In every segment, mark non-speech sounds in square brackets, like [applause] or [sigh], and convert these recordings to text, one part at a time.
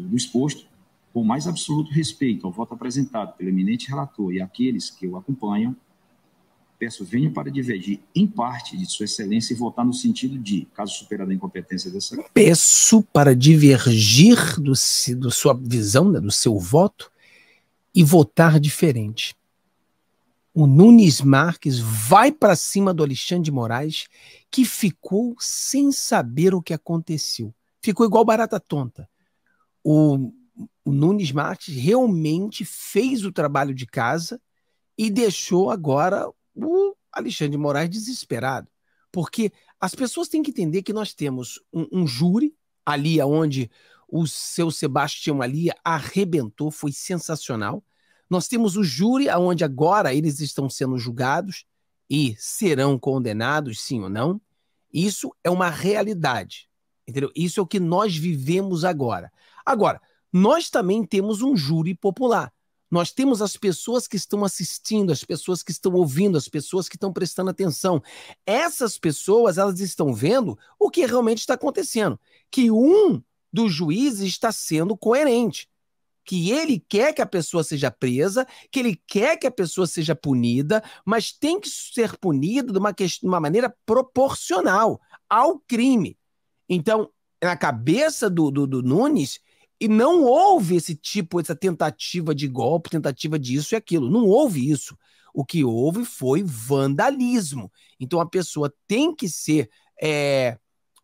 do exposto, com mais absoluto respeito ao voto apresentado pelo eminente relator e aqueles que o acompanham, peço venha para divergir em parte de Sua Excelência e votar no sentido de, caso superada a incompetência dessa. Peço para divergir do, do sua visão, né, do seu voto, e votar diferente. O Nunes Marques vai para cima do Alexandre de Moraes, que ficou sem saber o que aconteceu. Ficou igual barata tonta o, o Nunes Marques realmente fez o trabalho de casa e deixou agora o Alexandre de Moraes desesperado. Porque as pessoas têm que entender que nós temos um, um júri ali onde o seu Sebastião ali arrebentou, foi sensacional. Nós temos o júri onde agora eles estão sendo julgados e serão condenados, sim ou não. Isso é uma realidade, entendeu? Isso é o que nós vivemos agora. Agora, nós também temos um júri popular. Nós temos as pessoas que estão assistindo, as pessoas que estão ouvindo, as pessoas que estão prestando atenção. Essas pessoas, elas estão vendo o que realmente está acontecendo, que um dos juízes está sendo coerente, que ele quer que a pessoa seja presa, que ele quer que a pessoa seja punida, mas tem que ser punida de uma, de uma maneira proporcional ao crime. Então, na cabeça do, do, do Nunes, e não houve esse tipo, essa tentativa de golpe, tentativa disso e aquilo. Não houve isso. O que houve foi vandalismo. Então a pessoa tem que ser, é,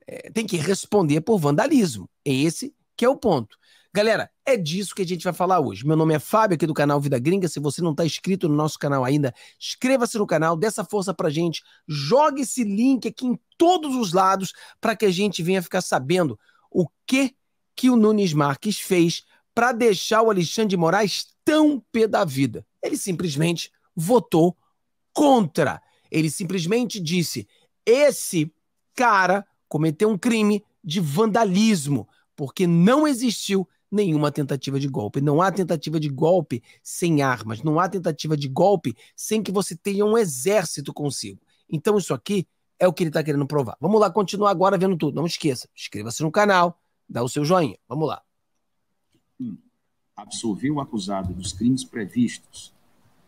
é, tem que responder por vandalismo. Esse que é o ponto. Galera, é disso que a gente vai falar hoje. Meu nome é Fábio, aqui do canal Vida Gringa. Se você não está inscrito no nosso canal ainda, inscreva-se no canal, dê essa força pra gente, jogue esse link aqui em todos os lados para que a gente venha ficar sabendo o que que o Nunes Marques fez para deixar o Alexandre de Moraes tão pé da vida? Ele simplesmente votou contra. Ele simplesmente disse: esse cara cometeu um crime de vandalismo, porque não existiu nenhuma tentativa de golpe. Não há tentativa de golpe sem armas, não há tentativa de golpe sem que você tenha um exército consigo. Então, isso aqui é o que ele está querendo provar. Vamos lá continuar agora vendo tudo. Não esqueça, inscreva-se no canal, dá o seu joinha. Vamos lá. 1. Hum. Absolveu o acusado dos crimes previstos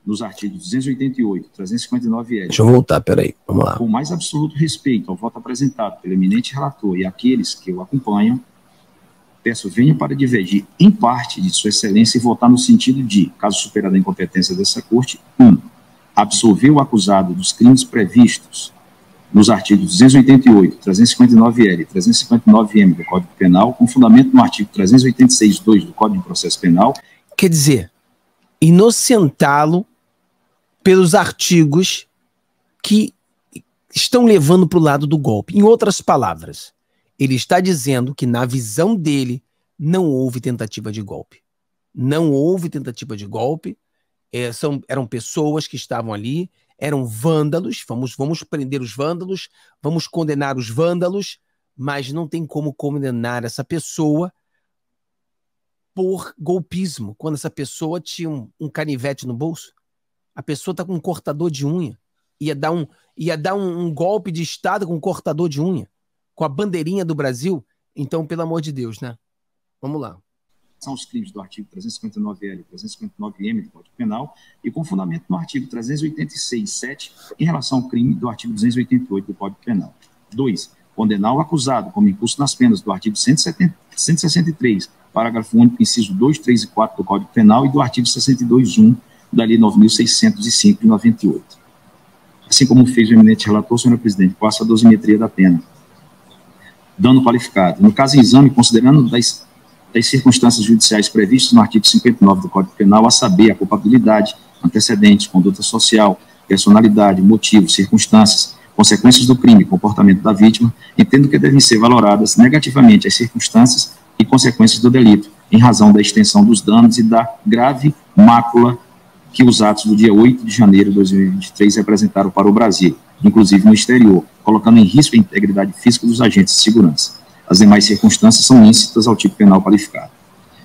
nos artigos 288, 359 e Deixa eu voltar, peraí. Vamos lá. Com mais absoluto respeito ao voto apresentado pelo eminente relator e àqueles que o acompanham, peço venha para divergir em parte de Sua Excelência e votar no sentido de, caso superada a incompetência dessa Corte, 1. Um, absolver o acusado dos crimes previstos nos artigos 288, 359-L e 359-M do Código Penal, com fundamento no artigo 386-2 do Código de Processo Penal. Quer dizer, inocentá-lo pelos artigos que estão levando para o lado do golpe. Em outras palavras, ele está dizendo que, na visão dele, não houve tentativa de golpe. Não houve tentativa de golpe. É, são, eram pessoas que estavam ali, eram vândalos, vamos, vamos prender os vândalos, vamos condenar os vândalos, mas não tem como condenar essa pessoa por golpismo, quando essa pessoa tinha um, um canivete no bolso. A pessoa está com um cortador de unha. Ia dar, um, ia dar um, um golpe de Estado com um cortador de unha, com a bandeirinha do Brasil. Então, pelo amor de Deus, né? Vamos lá são os crimes do artigo 359-L e 359-M do Código Penal e com fundamento no artigo 386-7 em relação ao crime do artigo 288 do Código Penal. 2. Condenar o acusado como impulso nas penas do artigo 170, 163, parágrafo único, inciso 2, 3 e 4 do Código Penal e do artigo 62.1 da Lei 9.605 de 98. Assim como fez o eminente relator, senhor presidente, passa a dosimetria da pena. dando qualificado. No caso em exame, considerando das das circunstâncias judiciais previstas no artigo 59 do Código Penal, a saber, a culpabilidade, antecedentes, conduta social, personalidade, motivos, circunstâncias, consequências do crime, comportamento da vítima, entendo que devem ser valoradas negativamente as circunstâncias e consequências do delito, em razão da extensão dos danos e da grave mácula que os atos do dia 8 de janeiro de 2023 representaram para o Brasil, inclusive no exterior, colocando em risco a integridade física dos agentes de segurança. As demais circunstâncias são incitas ao tipo penal qualificado.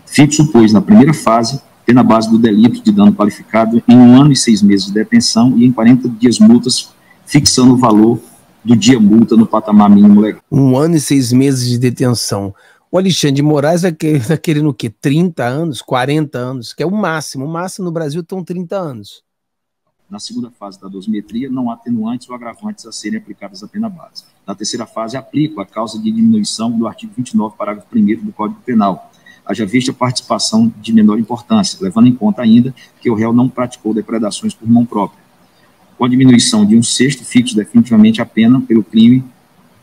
Fixo, pois, na primeira fase, pena base do delito de dano qualificado em um ano e seis meses de detenção e em 40 dias multas, fixando o valor do dia multa no patamar mínimo legal. Um ano e seis meses de detenção. O Alexandre de Moraes está querendo o quê? 30 anos, 40 anos, que é o máximo. O máximo no Brasil estão 30 anos. Na segunda fase da dosimetria, não há atenuantes ou agravantes a serem aplicados à pena base da terceira fase aplicam a causa de diminuição do artigo 29, parágrafo 1 do Código Penal, haja vista a participação de menor importância, levando em conta ainda que o réu não praticou depredações por mão própria. Com a diminuição de um sexto, fixo definitivamente a pena pelo crime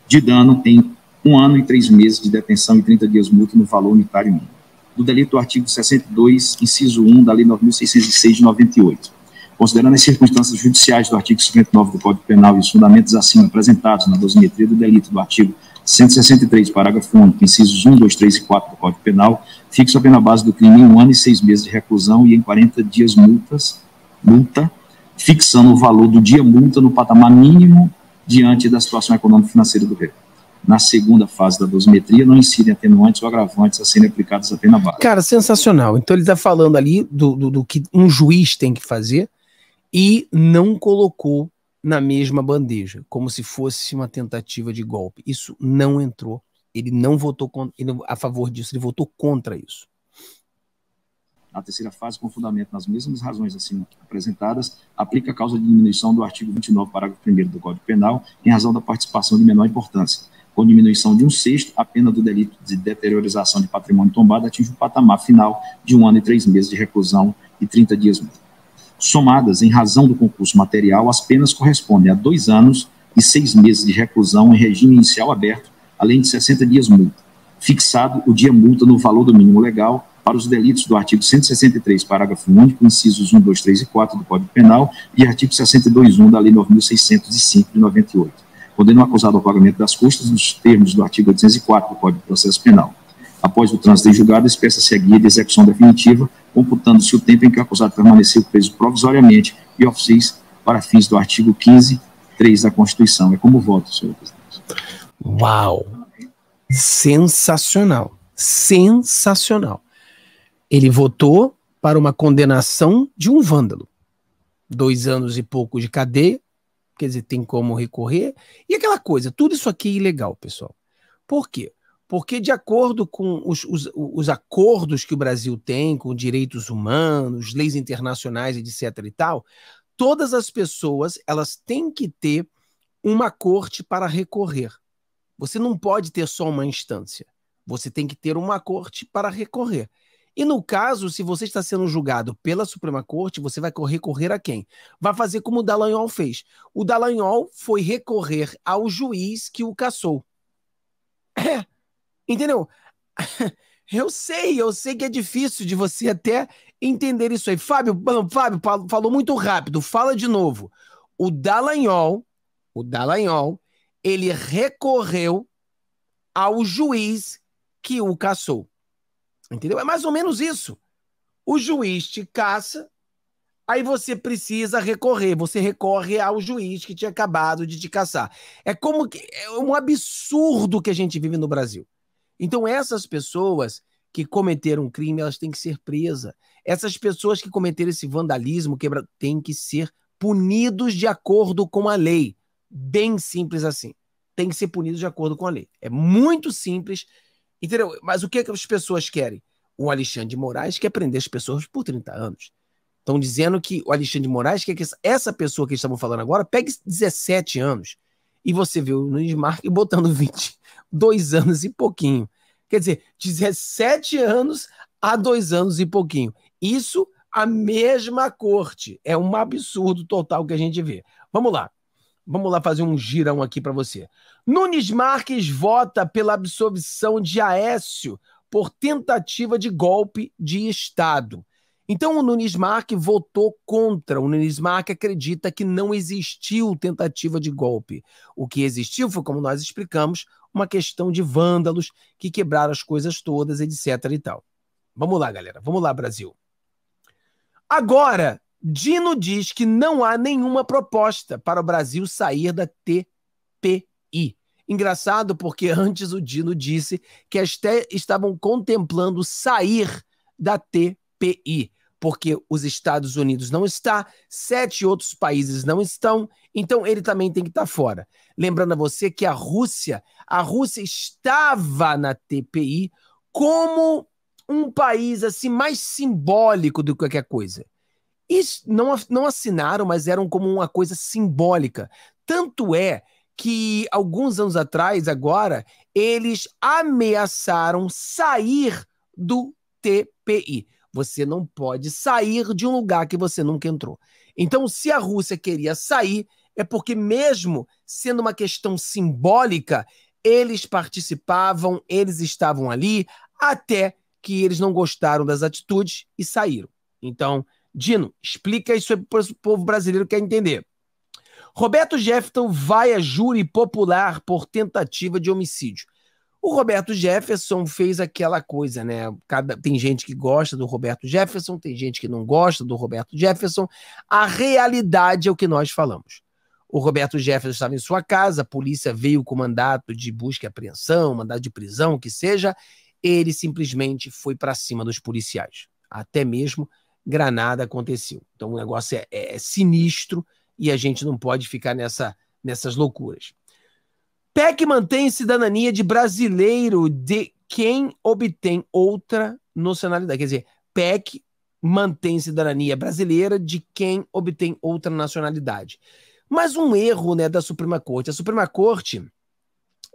de dano em um ano e três meses de detenção e 30 dias multa no valor unitário mínimo. Do delito do artigo 62, inciso 1 da Lei 9.606 de 98 considerando as circunstâncias judiciais do artigo 59 do Código Penal e os fundamentos acima apresentados na dosimetria do delito do artigo 163, parágrafo único, incisos 1, 2, 3 e 4 do Código Penal, fixa a pena base do crime em um ano e seis meses de reclusão e em 40 dias multas, multa, fixando o valor do dia multa no patamar mínimo diante da situação econômico-financeira do réu. Na segunda fase da dosimetria, não incidem atenuantes ou agravantes a serem aplicados à pena base. Cara, sensacional. Então ele está falando ali do, do, do que um juiz tem que fazer, e não colocou na mesma bandeja, como se fosse uma tentativa de golpe. Isso não entrou. Ele não votou ele, a favor disso, ele votou contra isso. A terceira fase, com fundamento nas mesmas razões assim apresentadas, aplica a causa de diminuição do artigo 29, parágrafo 1 do Código Penal, em razão da participação de menor importância. Com diminuição de um sexto, a pena do delito de deteriorização de patrimônio tombado atinge o um patamar final de um ano e três meses de reclusão e 30 dias multa somadas em razão do concurso material, as penas correspondem a dois anos e seis meses de reclusão em regime inicial aberto, além de 60 dias multa. Fixado o dia multa no valor do mínimo legal para os delitos do artigo 163, parágrafo único, incisos 1, 2, 3 e 4 do Código Penal e artigo 62.1 da Lei 9.605 de 98. podendo o acusado ao pagamento das custas nos termos do artigo 804 do Código de Processo Penal. Após o trânsito em julgado, expressa-se a guia de execução definitiva, computando-se o tempo em que o acusado permaneceu preso provisoriamente e ofício para fins do artigo 15, 3 da Constituição. É como voto, senhor presidente. Uau! Sensacional! Sensacional! Ele votou para uma condenação de um vândalo. Dois anos e pouco de cadeia, quer dizer, tem como recorrer. E aquela coisa, tudo isso aqui é ilegal, pessoal. Por quê? Porque, de acordo com os, os, os acordos que o Brasil tem com direitos humanos, leis internacionais, etc. e tal, todas as pessoas elas têm que ter uma corte para recorrer. Você não pode ter só uma instância. Você tem que ter uma corte para recorrer. E no caso, se você está sendo julgado pela Suprema Corte, você vai recorrer a quem? Vai fazer como o Dallagnol fez. O Dallagnol foi recorrer ao juiz que o caçou. É. Entendeu? [laughs] Eu sei, eu sei que é difícil de você até entender isso aí. Fábio, não, Fábio falou muito rápido, fala de novo. O Dallagnol, o Dallagnol, ele recorreu ao juiz que o caçou. Entendeu? É mais ou menos isso. O juiz te caça, aí você precisa recorrer, você recorre ao juiz que tinha acabado de te caçar. É como que é um absurdo que a gente vive no Brasil. Então, essas pessoas que cometeram um crime, elas têm que ser presas. Essas pessoas que cometeram esse vandalismo quebra, têm que ser punidos de acordo com a lei. Bem simples assim. Tem que ser punidos de acordo com a lei. É muito simples, entendeu? Mas o que, é que as pessoas querem? O Alexandre de Moraes quer prender as pessoas por 30 anos. Estão dizendo que o Alexandre de Moraes quer que essa pessoa que eles estavam falando agora pegue 17 anos. E você vê o Nunes Marques botando 20 dois anos e pouquinho. Quer dizer, 17 anos a dois anos e pouquinho. Isso a mesma corte. É um absurdo total que a gente vê. Vamos lá. Vamos lá fazer um girão aqui para você. Nunes Marques vota pela absolvição de Aécio por tentativa de golpe de Estado. Então o Nunes Marques votou contra. O Nunes Marques acredita que não existiu tentativa de golpe. O que existiu foi, como nós explicamos, uma questão de vândalos que quebraram as coisas todas, etc e tal. Vamos lá, galera. Vamos lá, Brasil. Agora, Dino diz que não há nenhuma proposta para o Brasil sair da TPI. Engraçado porque [laughs] antes o Dino disse que até estavam contemplando sair da TPI porque os Estados Unidos não está, sete outros países não estão, então ele também tem que estar tá fora. Lembrando a você que a Rússia, a Rússia estava na TPI como um país assim mais simbólico do que qualquer coisa. Isso não, não assinaram, mas eram como uma coisa simbólica. Tanto é que alguns anos atrás, agora, eles ameaçaram sair do TPI. Você não pode sair de um lugar que você nunca entrou. Então, se a Rússia queria sair, é porque, mesmo sendo uma questão simbólica, eles participavam, eles estavam ali, até que eles não gostaram das atitudes e saíram. Então, Dino, explica isso para o povo brasileiro que quer entender. Roberto Jefferson vai a júri popular por tentativa de homicídio. O Roberto Jefferson fez aquela coisa, né? Cada, tem gente que gosta do Roberto Jefferson, tem gente que não gosta do Roberto Jefferson. A realidade é o que nós falamos. O Roberto Jefferson estava em sua casa, a polícia veio com mandato de busca e apreensão, mandado de prisão, o que seja. Ele simplesmente foi para cima dos policiais. Até mesmo Granada aconteceu. Então o negócio é, é, é sinistro e a gente não pode ficar nessa, nessas loucuras. PEC mantém cidadania de brasileiro de quem obtém outra nacionalidade. Quer dizer, PEC mantém cidadania brasileira de quem obtém outra nacionalidade. Mas um erro né, da Suprema Corte. A Suprema Corte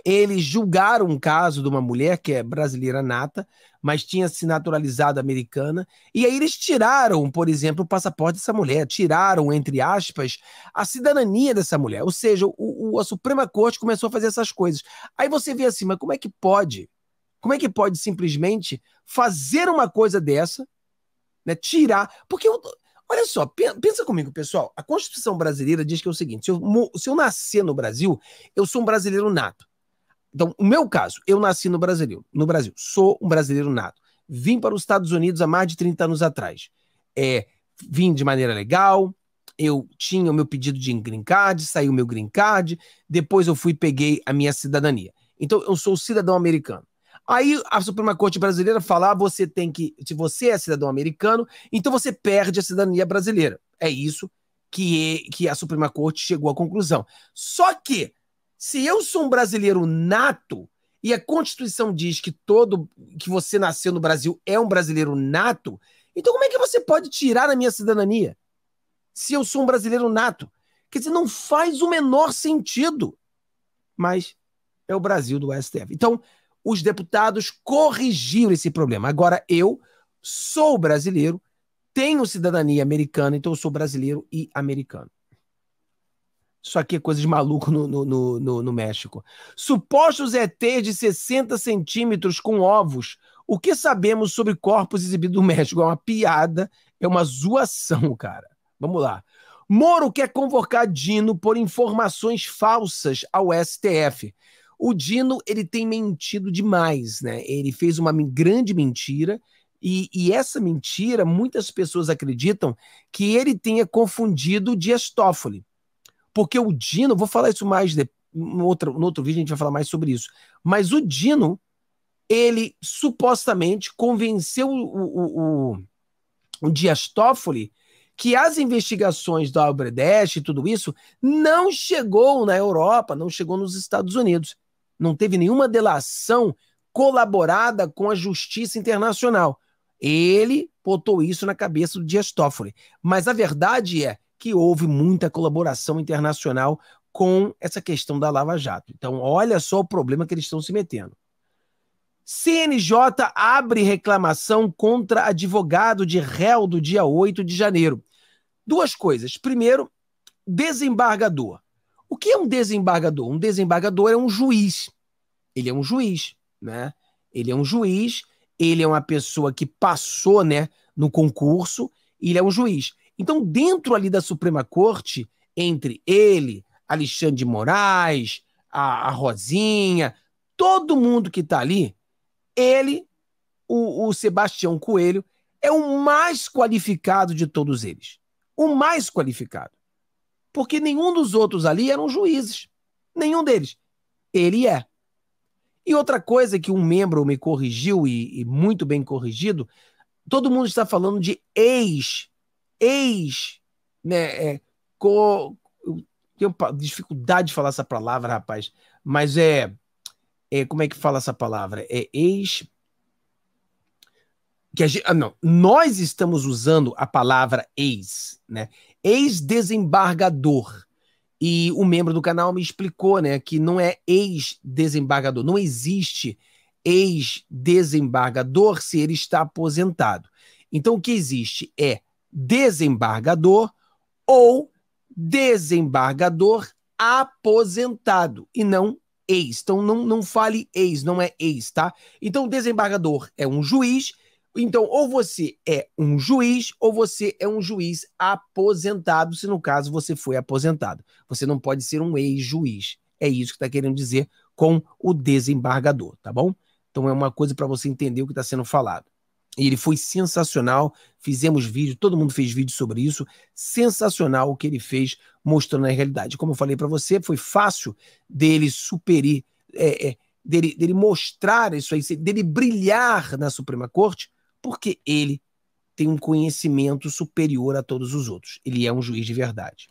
eles julgaram um caso de uma mulher que é brasileira nata, mas tinha se naturalizado americana. E aí eles tiraram, por exemplo, o passaporte dessa mulher, tiraram, entre aspas, a cidadania dessa mulher. Ou seja, o, o, a Suprema Corte começou a fazer essas coisas. Aí você vê assim, mas como é que pode? Como é que pode simplesmente fazer uma coisa dessa, né? Tirar. Porque, eu, olha só, pensa comigo, pessoal. A Constituição brasileira diz que é o seguinte: se eu, se eu nascer no Brasil, eu sou um brasileiro nato. Então, o meu caso, eu nasci no Brasil, no Brasil, sou um brasileiro nato. Vim para os Estados Unidos há mais de 30 anos atrás. É, vim de maneira legal, eu tinha o meu pedido de green card, saiu o meu green card, depois eu fui e peguei a minha cidadania. Então, eu sou cidadão americano. Aí a Suprema Corte brasileira fala: ah, você tem que. Se você é cidadão americano, então você perde a cidadania brasileira. É isso que, que a Suprema Corte chegou à conclusão. Só que se eu sou um brasileiro nato e a Constituição diz que todo que você nasceu no Brasil é um brasileiro nato, então como é que você pode tirar a minha cidadania? Se eu sou um brasileiro nato, quer dizer, não faz o menor sentido. Mas é o Brasil do STF. Então, os deputados corrigiram esse problema. Agora eu sou brasileiro, tenho cidadania americana, então eu sou brasileiro e americano. Isso aqui é coisa de maluco no, no, no, no México. Supostos ETs de 60 centímetros com ovos. O que sabemos sobre corpos exibidos no México? É uma piada, é uma zoação, cara. Vamos lá. Moro quer convocar Dino por informações falsas ao STF. O Dino ele tem mentido demais, né? Ele fez uma grande mentira e, e essa mentira muitas pessoas acreditam que ele tenha confundido o Dias Toffoli. Porque o Dino, vou falar isso mais no, outro, no outro vídeo, a gente vai falar mais sobre isso. Mas o Dino, ele supostamente convenceu o, o, o, o Dias Toffoli que as investigações da Albrecht e tudo isso não chegou na Europa, não chegou nos Estados Unidos. Não teve nenhuma delação colaborada com a justiça internacional. Ele botou isso na cabeça do Dias Toffoli. Mas a verdade é que houve muita colaboração internacional com essa questão da Lava Jato. Então, olha só o problema que eles estão se metendo. CNJ abre reclamação contra advogado de réu do dia 8 de janeiro. Duas coisas. Primeiro, desembargador. O que é um desembargador? Um desembargador é um juiz. Ele é um juiz, né? Ele é um juiz, ele é uma pessoa que passou, né, no concurso, ele é um juiz. Então, dentro ali da Suprema Corte, entre ele, Alexandre de Moraes, a, a Rosinha, todo mundo que está ali, ele, o, o Sebastião Coelho, é o mais qualificado de todos eles. O mais qualificado. Porque nenhum dos outros ali eram juízes. Nenhum deles. Ele é. E outra coisa que um membro me corrigiu, e, e muito bem corrigido, todo mundo está falando de ex ex, né, é, co, tenho dificuldade de falar essa palavra, rapaz, mas é, é como é que fala essa palavra? É ex que a gente, ah, não, nós estamos usando a palavra ex, né? Ex-desembargador. E o um membro do canal me explicou, né, que não é ex-desembargador, não existe ex-desembargador se ele está aposentado. Então o que existe é desembargador ou desembargador aposentado e não ex. Então não, não fale ex, não é ex, tá? Então desembargador é um juiz. Então ou você é um juiz ou você é um juiz aposentado, se no caso você foi aposentado. Você não pode ser um ex-juiz. É isso que está querendo dizer com o desembargador, tá bom? Então é uma coisa para você entender o que está sendo falado ele foi sensacional. Fizemos vídeo, todo mundo fez vídeo sobre isso. Sensacional o que ele fez mostrando a realidade. Como eu falei para você, foi fácil dele superir, é, é, dele, dele mostrar isso aí, dele brilhar na Suprema Corte, porque ele tem um conhecimento superior a todos os outros. Ele é um juiz de verdade.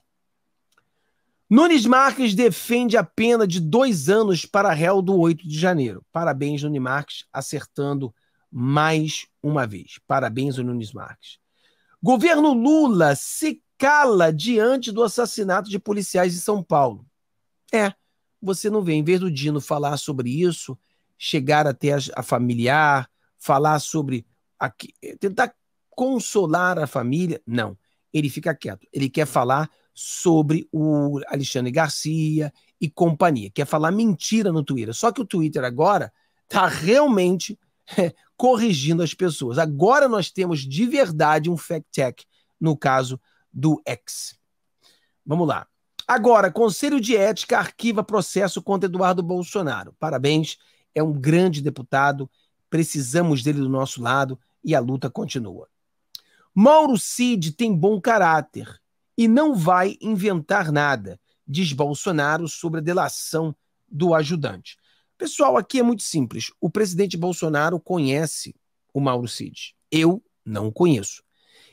Nunes Marques defende a pena de dois anos para réu do 8 de janeiro. Parabéns, Nunes Marques, acertando mais uma vez. Parabéns, Nunes Marques. Governo Lula se cala diante do assassinato de policiais em São Paulo. É, você não vê, em vez do Dino falar sobre isso, chegar até a, familiar, falar sobre. A, eh, tentar consolar a família, não. Ele fica quieto. Ele quer falar sobre o Alexandre Garcia e companhia. Quer falar mentira no Twitter. Só que o Twitter agora está realmente [laughs] corrigindo as pessoas. Agora nós temos de verdade um fact-check no caso do X. Vamos lá. Agora, Conselho de Ética arquiva processo contra Eduardo Bolsonaro. Parabéns, é um grande deputado, precisamos dele do nosso lado e a luta continua. Mauro Cid tem bom caráter e não vai inventar nada, diz Bolsonaro sobre a delação do ajudante. Pessoal, aqui é muito simples. O presidente Bolsonaro conhece o Mauro Cid. Eu não conheço.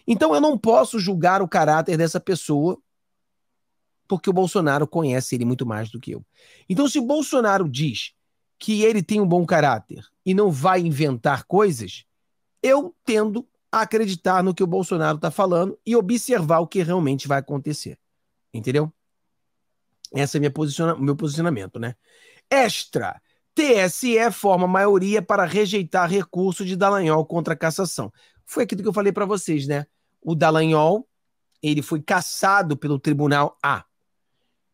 Então eu não posso julgar o caráter dessa pessoa porque o Bolsonaro conhece ele muito mais do que eu. Então se Bolsonaro diz que ele tem um bom caráter e não vai inventar coisas, eu tendo a acreditar no que o Bolsonaro está falando e observar o que realmente vai acontecer. Entendeu? Esse é minha posiciona meu posicionamento, né? Extra! TSE é forma maioria para rejeitar recurso de Dallagnol contra cassação. Foi aquilo que eu falei para vocês, né? O Dallagnol, ele foi cassado pelo Tribunal A.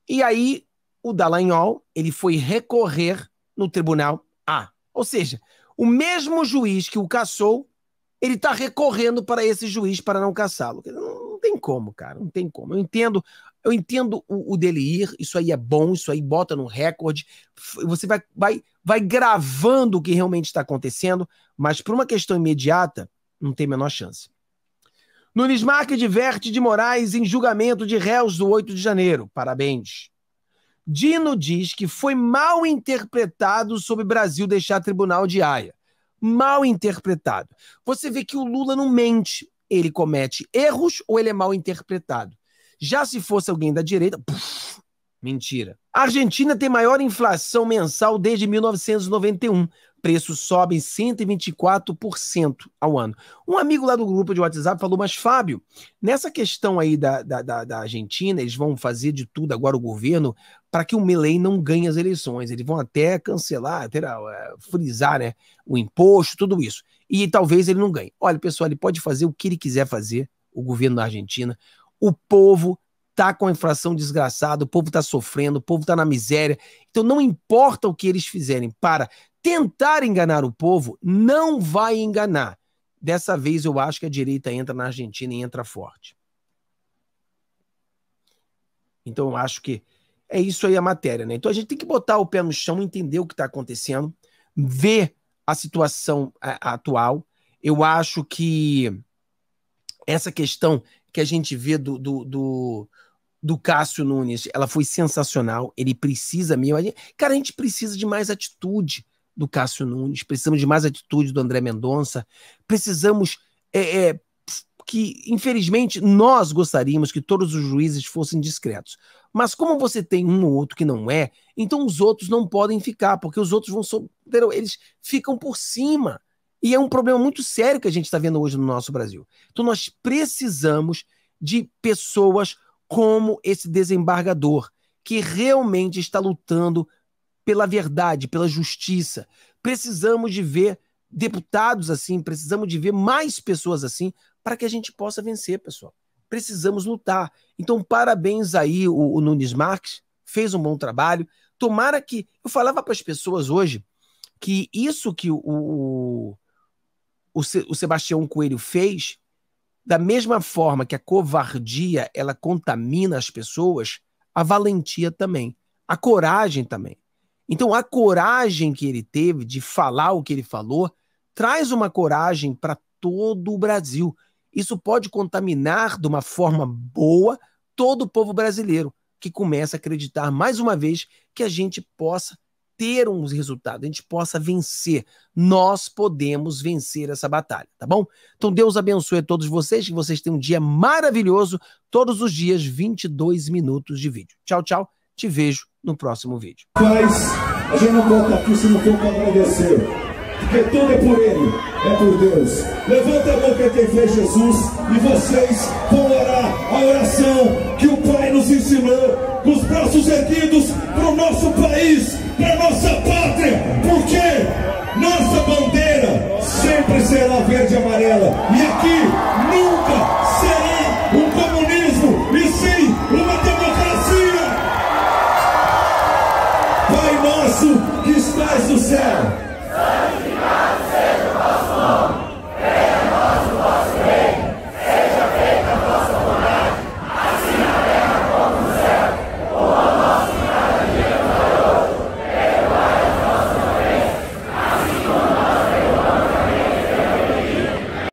E aí, o Dallagnol, ele foi recorrer no Tribunal A. Ou seja, o mesmo juiz que o cassou, ele está recorrendo para esse juiz para não cassá-lo. Não não tem como, cara, não tem como. Eu entendo, eu entendo o, o dele ir, isso aí é bom, isso aí bota no recorde. Você vai, vai, vai gravando o que realmente está acontecendo, mas por uma questão imediata, não tem a menor chance. Nunes Marque diverte de Moraes em julgamento de réus do 8 de janeiro. Parabéns. Dino diz que foi mal interpretado sobre Brasil deixar tribunal de Haia. Mal interpretado. Você vê que o Lula não mente ele comete erros ou ele é mal interpretado. Já se fosse alguém da direita, puf, mentira. A Argentina tem maior inflação mensal desde 1991. Preços sobem 124% ao ano. Um amigo lá do grupo de WhatsApp falou, mas Fábio, nessa questão aí da, da, da, da Argentina, eles vão fazer de tudo agora o governo para que o Milei não ganhe as eleições. Eles vão até cancelar, até, uh, frisar né, o imposto, tudo isso e talvez ele não ganhe. Olha, pessoal, ele pode fazer o que ele quiser fazer, o governo da Argentina. O povo tá com a inflação desgraçada, o povo tá sofrendo, o povo tá na miséria. Então não importa o que eles fizerem para tentar enganar o povo, não vai enganar. Dessa vez eu acho que a direita entra na Argentina e entra forte. Então eu acho que é isso aí a matéria, né? Então a gente tem que botar o pé no chão, entender o que está acontecendo, ver a situação a, é, a atual. Eu acho que essa questão que a gente vê do, do, do, do Cássio Nunes, ela foi sensacional. Ele precisa mesmo. Gente, cara, a gente precisa de mais atitude do Cássio Nunes, precisamos de mais atitude do André Mendonça, precisamos é, é, que, infelizmente, nós gostaríamos que todos os juízes fossem discretos. Mas como você tem um ou outro que não é, então os outros não podem ficar, porque os outros vão. So... Eles ficam por cima. E é um problema muito sério que a gente está vendo hoje no nosso Brasil. Então nós precisamos de pessoas como esse desembargador, que realmente está lutando pela verdade, pela justiça. Precisamos de ver deputados assim, precisamos de ver mais pessoas assim, para que a gente possa vencer, pessoal. Precisamos lutar. Então, parabéns aí, o, o Nunes Marques, fez um bom trabalho. Tomara que. Eu falava para as pessoas hoje que isso que o, o, o, o Sebastião Coelho fez, da mesma forma que a covardia ela contamina as pessoas, a valentia também, a coragem também. Então, a coragem que ele teve de falar o que ele falou traz uma coragem para todo o Brasil. Isso pode contaminar de uma forma boa todo o povo brasileiro que começa a acreditar mais uma vez que a gente possa ter um resultado, a gente possa vencer. Nós podemos vencer essa batalha, tá bom? Então Deus abençoe a todos vocês, que vocês tenham um dia maravilhoso, todos os dias 22 minutos de vídeo. Tchau, tchau. Te vejo no próximo vídeo. Mas a gente não volta aqui se não for para agradecer. Porque tudo é por Ele, é por Deus. Levanta a mão tem fé Jesus e vocês vão orar a oração que nos ensinou, com os braços erguidos para o nosso país, para a nossa pátria, porque nossa bandeira sempre será verde e amarela. E aqui,